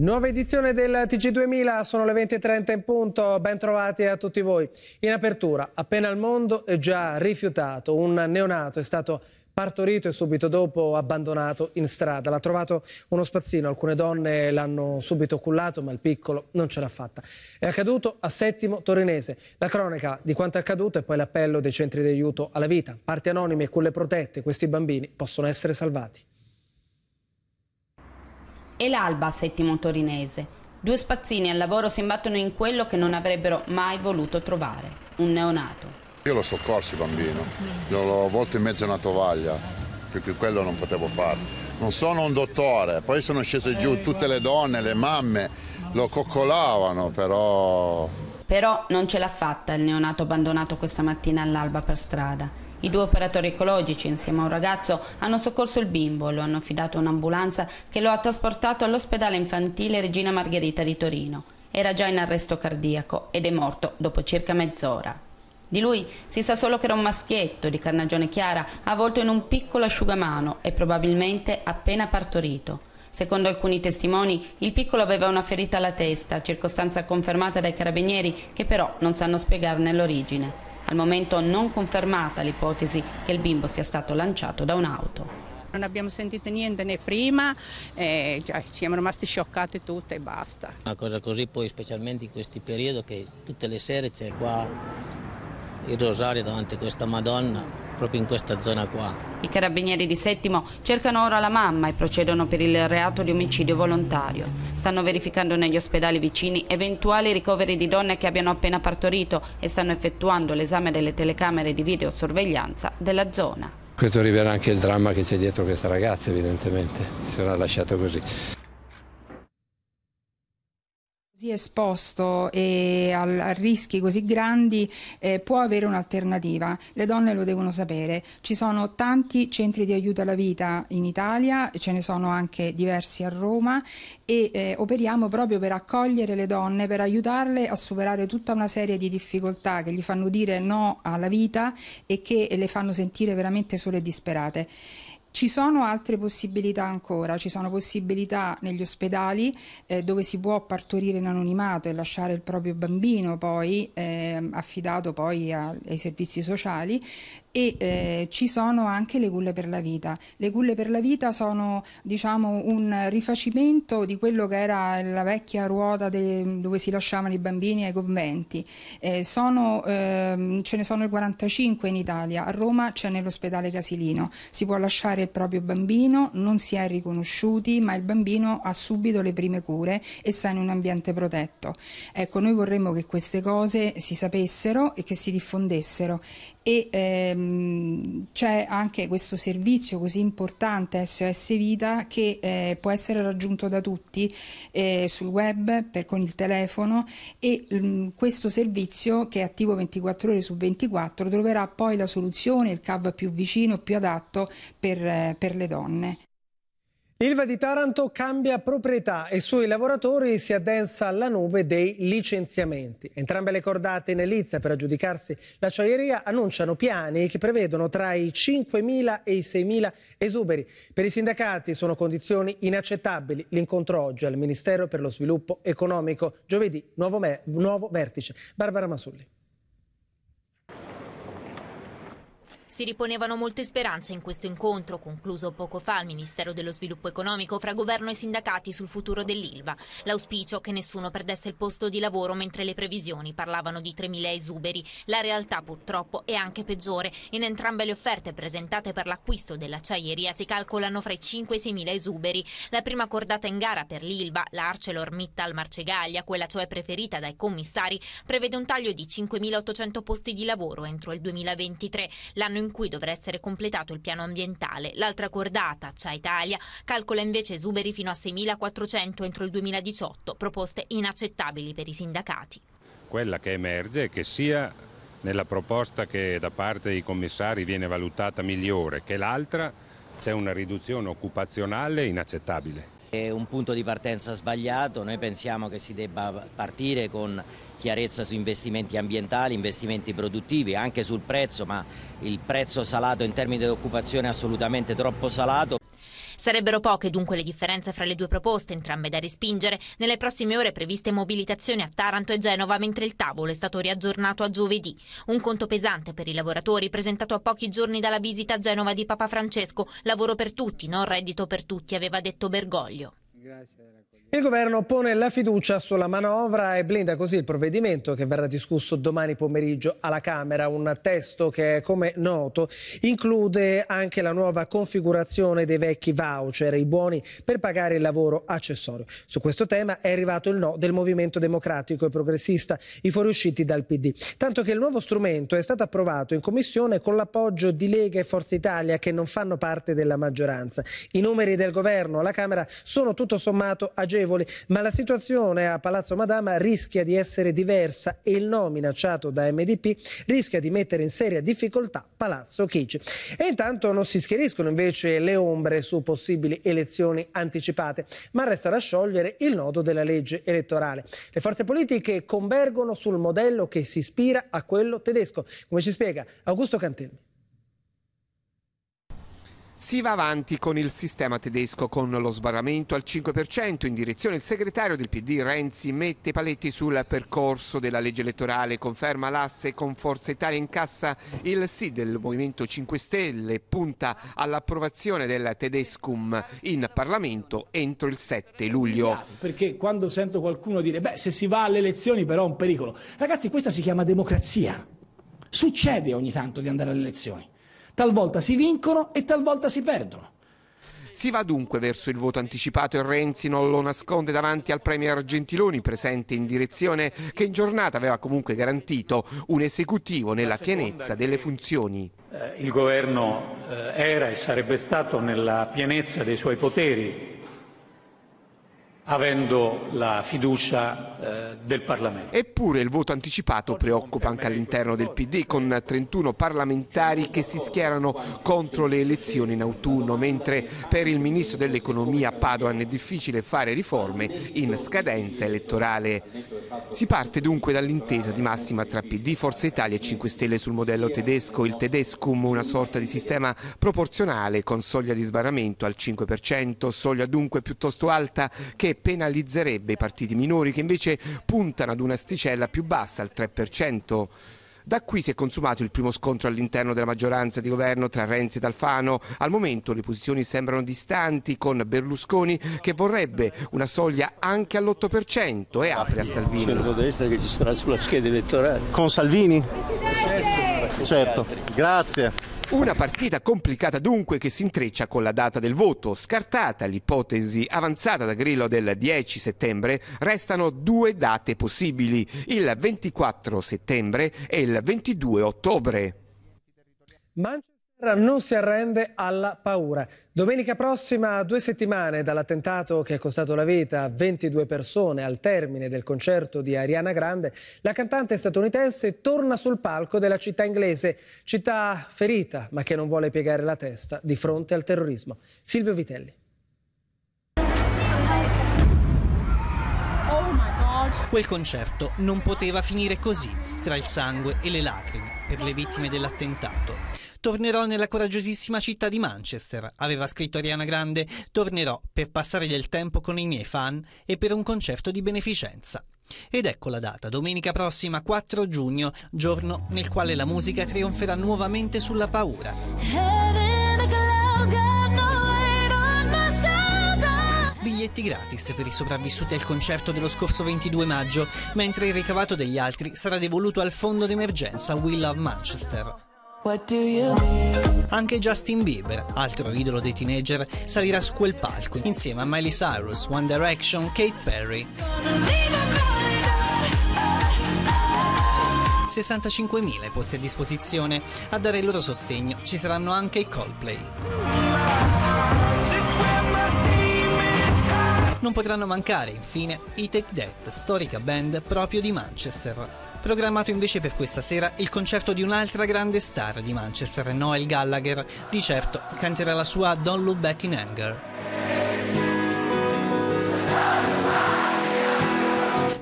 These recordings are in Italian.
Nuova edizione del TG2000, sono le 20.30 in punto, ben trovati a tutti voi. In apertura, appena il mondo è già rifiutato, un neonato è stato partorito e subito dopo abbandonato in strada. L'ha trovato uno spazzino, alcune donne l'hanno subito cullato, ma il piccolo non ce l'ha fatta. È accaduto a Settimo Torinese. La cronaca di quanto è accaduto e poi l'appello dei centri di aiuto alla vita. Parti anonime e culle protette, questi bambini possono essere salvati e l'Alba settimo torinese. Due spazzini al lavoro si imbattono in quello che non avrebbero mai voluto trovare, un neonato. Io l'ho soccorso il bambino, l'ho volto in mezzo a una tovaglia, perché quello non potevo fare. Non sono un dottore, poi sono sceso giù eh, tutte le donne, le mamme, lo coccolavano, però... Però non ce l'ha fatta il neonato abbandonato questa mattina all'alba per strada. I due operatori ecologici, insieme a un ragazzo, hanno soccorso il bimbo, lo hanno affidato a un'ambulanza che lo ha trasportato all'ospedale infantile Regina Margherita di Torino. Era già in arresto cardiaco ed è morto dopo circa mezz'ora. Di lui si sa solo che era un maschietto di carnagione chiara, avvolto in un piccolo asciugamano e probabilmente appena partorito. Secondo alcuni testimoni, il piccolo aveva una ferita alla testa, circostanza confermata dai carabinieri che però non sanno spiegarne l'origine. Al momento non confermata l'ipotesi che il bimbo sia stato lanciato da un'auto. Non abbiamo sentito niente né prima, eh, cioè, siamo rimasti scioccati tutte e basta. Una cosa così poi specialmente in questi periodi che tutte le sere c'è qua il rosario davanti a questa Madonna, proprio in questa zona qua. I carabinieri di Settimo cercano ora la mamma e procedono per il reato di omicidio volontario. Stanno verificando negli ospedali vicini eventuali ricoveri di donne che abbiano appena partorito e stanno effettuando l'esame delle telecamere di videosorveglianza della zona. Questo rivela anche il dramma che c'è dietro questa ragazza evidentemente, se l'ha lasciato così così esposto e a rischi così grandi eh, può avere un'alternativa. Le donne lo devono sapere. Ci sono tanti centri di aiuto alla vita in Italia, ce ne sono anche diversi a Roma e eh, operiamo proprio per accogliere le donne, per aiutarle a superare tutta una serie di difficoltà che gli fanno dire no alla vita e che le fanno sentire veramente sole e disperate. Ci sono altre possibilità ancora, ci sono possibilità negli ospedali eh, dove si può partorire in anonimato e lasciare il proprio bambino poi eh, affidato poi a, ai servizi sociali e eh, ci sono anche le culle per la vita. Le culle per la vita sono diciamo, un rifacimento di quello che era la vecchia ruota de, dove si lasciavano i bambini ai conventi. Eh, sono, ehm, ce ne sono 45 in Italia, a Roma c'è nell'ospedale Casilino, si può lasciare curare il proprio bambino, non si è riconosciuti, ma il bambino ha subito le prime cure e sta in un ambiente protetto. Ecco, noi vorremmo che queste cose si sapessero e che si diffondessero e ehm, c'è anche questo servizio così importante SOS Vita che eh, può essere raggiunto da tutti eh, sul web, per, con il telefono e mh, mm, questo servizio che è attivo 24 ore su 24 troverà poi la soluzione, il CAV più vicino, più adatto per per, le donne. L'Ilva di Taranto cambia proprietà e sui lavoratori si addensa la nube dei licenziamenti. Entrambe le cordate in elizia per aggiudicarsi l'acciaieria annunciano piani che prevedono tra i 5.000 e i 6.000 esuberi. Per i sindacati sono condizioni inaccettabili. L'incontro oggi al Ministero per lo Sviluppo Economico. Giovedì nuovo, nuovo vertice. Barbara Masulli. si riponevano molte speranze in questo incontro, concluso poco fa al Ministero dello Sviluppo Economico fra governo e sindacati sul futuro dell'Ilva. L'auspicio che nessuno perdesse il posto di lavoro mentre le previsioni parlavano di 3.000 esuberi. La realtà purtroppo è anche peggiore. In entrambe le offerte presentate per l'acquisto dell'acciaieria si calcolano fra i 5 e i 6.000 esuberi. La prima cordata in gara per l'Ilva, la ArcelorMittal Marcegaglia, quella cioè preferita dai commissari, prevede un taglio di 5.800 posti di lavoro entro il 2023. L'anno in in cui dovrà essere completato il piano ambientale. L'altra cordata, Cia Italia, calcola invece esuberi fino a 6.400 entro il 2018, proposte inaccettabili per i sindacati. Quella che emerge è che sia nella proposta che da parte dei commissari viene valutata migliore che l'altra, c'è una riduzione occupazionale inaccettabile. È un punto di partenza sbagliato, noi pensiamo che si debba partire con chiarezza su investimenti ambientali, investimenti produttivi, anche sul prezzo, ma il prezzo salato in termini di occupazione è assolutamente troppo salato. Sarebbero poche dunque le differenze fra le due proposte, entrambe da respingere. Nelle prossime ore previste mobilitazioni a Taranto e Genova, mentre il tavolo è stato riaggiornato a giovedì. Un conto pesante per i lavoratori, presentato a pochi giorni dalla visita a Genova di Papa Francesco. Lavoro per tutti, non reddito per tutti, aveva detto Bergoglio. Grazie. Il governo pone la fiducia sulla manovra e blinda così il provvedimento che verrà discusso domani pomeriggio alla Camera, un testo che come noto include anche la nuova configurazione dei vecchi voucher, i buoni per pagare il lavoro accessorio. Su questo tema è arrivato il no del Movimento Democratico e Progressista, i fuoriusciti dal PD, tanto che il nuovo strumento è stato approvato in Commissione con l'appoggio di Lega e Forza Italia che non fanno parte della maggioranza. I numeri del governo alla Camera sono tutto sommato agevolati pregevoli, ma la situazione a Palazzo Madama rischia di essere diversa e il no minacciato da MDP rischia di mettere in seria difficoltà Palazzo Chigi. E intanto non si schieriscono invece le ombre su possibili elezioni anticipate, ma resta da sciogliere il nodo della legge elettorale. Le forze politiche convergono sul modello che si ispira a quello tedesco, come ci spiega Augusto Cantelli. Si va avanti con il sistema tedesco con lo sbarramento al 5% in direzione il segretario del PD Renzi mette paletti sul percorso della legge elettorale, conferma l'asse con Forza Italia in cassa il sì del Movimento 5 Stelle, punta all'approvazione del tedescum in Parlamento entro il 7 luglio. Perché quando sento qualcuno dire beh se si va alle elezioni però è un pericolo, ragazzi questa si chiama democrazia, succede ogni tanto di andare alle elezioni talvolta si vincono e talvolta si perdono. Si va dunque verso il voto anticipato e Renzi non lo nasconde davanti al Premier Gentiloni presente in direzione che in giornata aveva comunque garantito un esecutivo nella pienezza delle funzioni. Eh, il governo eh, era e sarebbe stato nella pienezza dei suoi poteri avendo la fiducia eh, del Parlamento. Eppure il voto anticipato preoccupa anche all'interno del PD con 31 parlamentari che si schierano contro le elezioni in autunno, mentre per il ministro dell'economia Padoan è difficile fare riforme in scadenza elettorale. Si parte dunque dall'intesa di massima tra PD, Forza Italia e 5 Stelle sul modello tedesco, il tedescum, una sorta di sistema proporzionale con soglia di sbarramento al 5%, soglia dunque piuttosto alta che penalizzerebbe i partiti minori che invece puntano ad un'asticella più bassa, al 3%. Da qui si è consumato il primo scontro all'interno della maggioranza di governo tra Renzi e Dalfano. Al momento le posizioni sembrano distanti con Berlusconi che vorrebbe una soglia anche all'8% e apre a Salvini. Centrodestra che ci sarà sulla scheda elettorale. Con Salvini? Certo. Certo. Grazie. Una partita complicata dunque che si intreccia con la data del voto. Scartata l'ipotesi avanzata da Grillo del 10 settembre, restano due date possibili, il 24 settembre e il 22 ottobre non si arrende alla paura. Domenica prossima, due settimane dall'attentato che ha costato la vita a 22 persone al termine del concerto di Ariana Grande, la cantante statunitense torna sul palco della città inglese, città ferita ma che non vuole piegare la testa di fronte al terrorismo. Silvio Vitelli. Quel concerto non poteva finire così, tra il sangue e le lacrime per le vittime dell'attentato. Tornerò nella coraggiosissima città di Manchester, aveva scritto Ariana Grande, tornerò per passare del tempo con i miei fan e per un concerto di beneficenza. Ed ecco la data, domenica prossima 4 giugno, giorno nel quale la musica trionferà nuovamente sulla paura. biglietti gratis per i sopravvissuti al concerto dello scorso 22 maggio, mentre il ricavato degli altri sarà devoluto al fondo d'emergenza We Love Manchester. Anche Justin Bieber, altro idolo dei teenager, salirà su quel palco insieme a Miley Cyrus, One Direction, Kate Perry. 65.000 posti a disposizione. A dare il loro sostegno ci saranno anche i Coldplay. Non potranno mancare, infine, i Take That, storica band proprio di Manchester. Programmato invece per questa sera il concerto di un'altra grande star di Manchester, Noel Gallagher. Di certo canterà la sua Don't Look Back in Anger.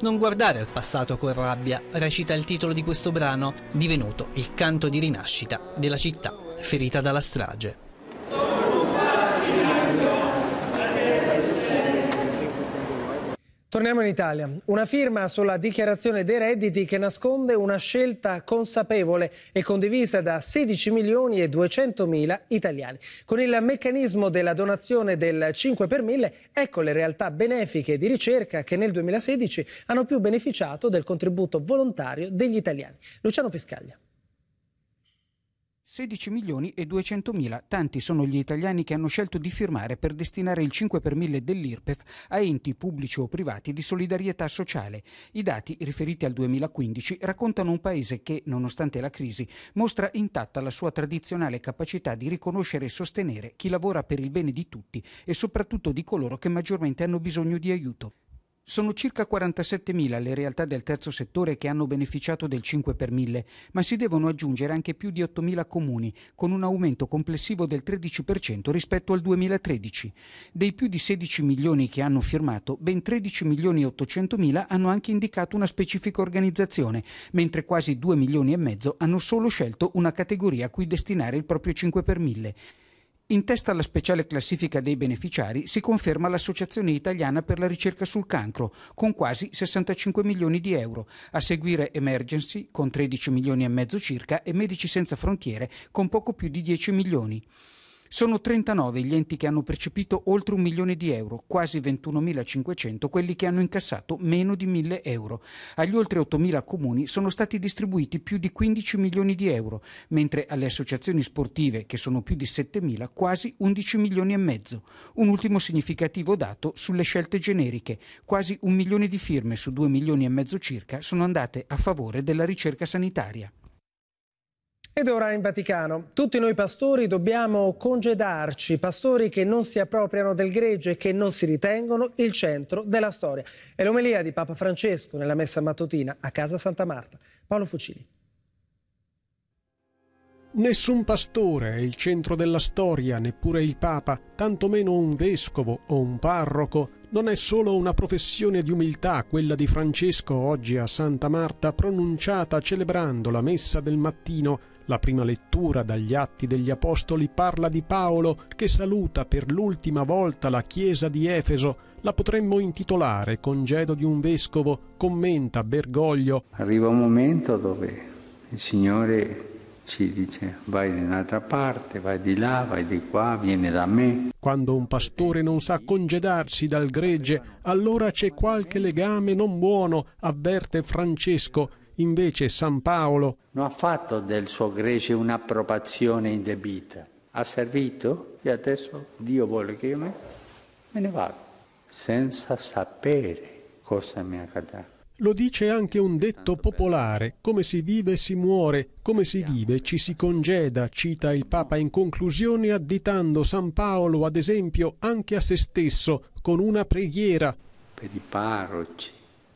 Non guardare al passato con rabbia recita il titolo di questo brano, divenuto il canto di rinascita della città ferita dalla strage. Torniamo in Italia. Una firma sulla dichiarazione dei redditi che nasconde una scelta consapevole e condivisa da 16 milioni e 200 mila italiani. Con il meccanismo della donazione del 5 per 1000, ecco le realtà benefiche di ricerca che nel 2016 hanno più beneficiato del contributo volontario degli italiani. Luciano Piscaglia. 16 milioni e 200 mila, tanti sono gli italiani che hanno scelto di firmare per destinare il 5 per 1000 dell'IRPEF a enti pubblici o privati di solidarietà sociale. I dati, riferiti al 2015, raccontano un paese che, nonostante la crisi, mostra intatta la sua tradizionale capacità di riconoscere e sostenere chi lavora per il bene di tutti e soprattutto di coloro che maggiormente hanno bisogno di aiuto. Sono circa 47.000 le realtà del terzo settore che hanno beneficiato del 5 per 1000, ma si devono aggiungere anche più di 8.000 comuni, con un aumento complessivo del 13% rispetto al 2013. Dei più di 16 milioni che hanno firmato, ben 13 milioni e 800 mila hanno anche indicato una specifica organizzazione, mentre quasi 2 milioni e mezzo hanno solo scelto una categoria a cui destinare il proprio 5 per 1000. In testa alla speciale classifica dei beneficiari si conferma l'Associazione Italiana per la ricerca sul cancro, con quasi 65 milioni di euro. A seguire Emergency, con 13 milioni e mezzo circa, e Medici Senza Frontiere, con poco più di 10 milioni. Sono 39 gli enti che hanno percepito oltre un milione di euro, quasi 21.500 quelli che hanno incassato meno di 1.000 euro. Agli oltre 8.000 comuni sono stati distribuiti più di 15 milioni di euro, mentre alle associazioni sportive, che sono più di 7.000, quasi 11 milioni e mezzo. Un ultimo significativo dato sulle scelte generiche. Quasi un milione di firme su 2 milioni e mezzo circa sono andate a favore della ricerca sanitaria. Ed ora in Vaticano. Tutti noi pastori dobbiamo congedarci, pastori che non si appropriano del greggio e che non si ritengono il centro della storia. È l'omelia di Papa Francesco nella messa mattutina a casa Santa Marta. Paolo Fucili. Nessun pastore è il centro della storia, neppure il Papa, tantomeno un vescovo o un parroco. Non è solo una professione di umiltà quella di Francesco oggi a Santa Marta pronunciata celebrando la messa del mattino. La prima lettura dagli Atti degli Apostoli parla di Paolo che saluta per l'ultima volta la chiesa di Efeso. La potremmo intitolare Congedo di un vescovo, commenta Bergoglio. Arriva un momento dove il Signore ci dice vai di un'altra parte, vai di là, vai di qua, vieni da me. Quando un pastore non sa congedarsi dal gregge, allora c'è qualche legame non buono, avverte Francesco. Invece San Paolo non ha fatto del suo gregge un'approvazione indebita. Ha servito e adesso Dio vuole che io me, me ne vado, senza sapere cosa mi accadrà. Lo dice anche un detto popolare, come si vive si muore, come si vive ci si congeda, cita il Papa in conclusione additando San Paolo ad esempio anche a se stesso con una preghiera. Per i parroci,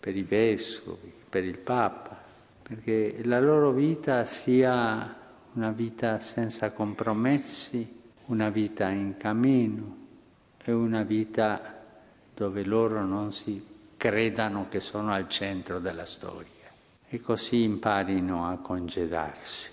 per i vescovi, per il Papa, perché la loro vita sia una vita senza compromessi, una vita in cammino e una vita dove loro non si credano che sono al centro della storia e così imparino a congedarsi.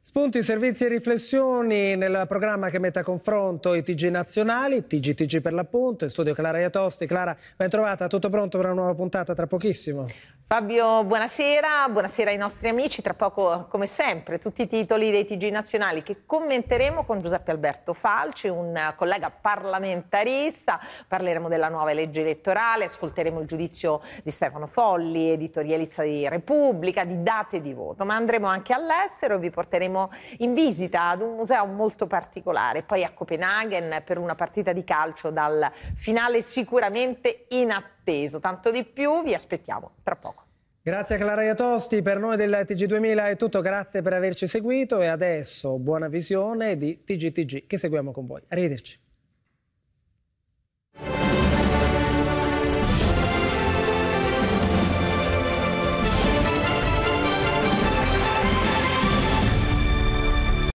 Spunti, servizi e riflessioni nel programma che mette a confronto i TG nazionali, TGTG per l'appunto, in studio Clara Iatosti. Clara, ben trovata, tutto pronto per una nuova puntata tra pochissimo? Fabio, buonasera, buonasera ai nostri amici, tra poco come sempre tutti i titoli dei TG nazionali che commenteremo con Giuseppe Alberto Falci, un collega parlamentarista, parleremo della nuova legge elettorale, ascolteremo il giudizio di Stefano Folli, editorialista di Repubblica, di date di voto, ma andremo anche all'estero e vi porteremo in visita ad un museo molto particolare, poi a Copenaghen per una partita di calcio dal finale sicuramente inatteso atteso. Tanto di più, vi aspettiamo tra poco. Grazie a Clara Iatosti, per noi del TG2000 è tutto, grazie per averci seguito e adesso buona visione di TGTG che seguiamo con voi. Arrivederci.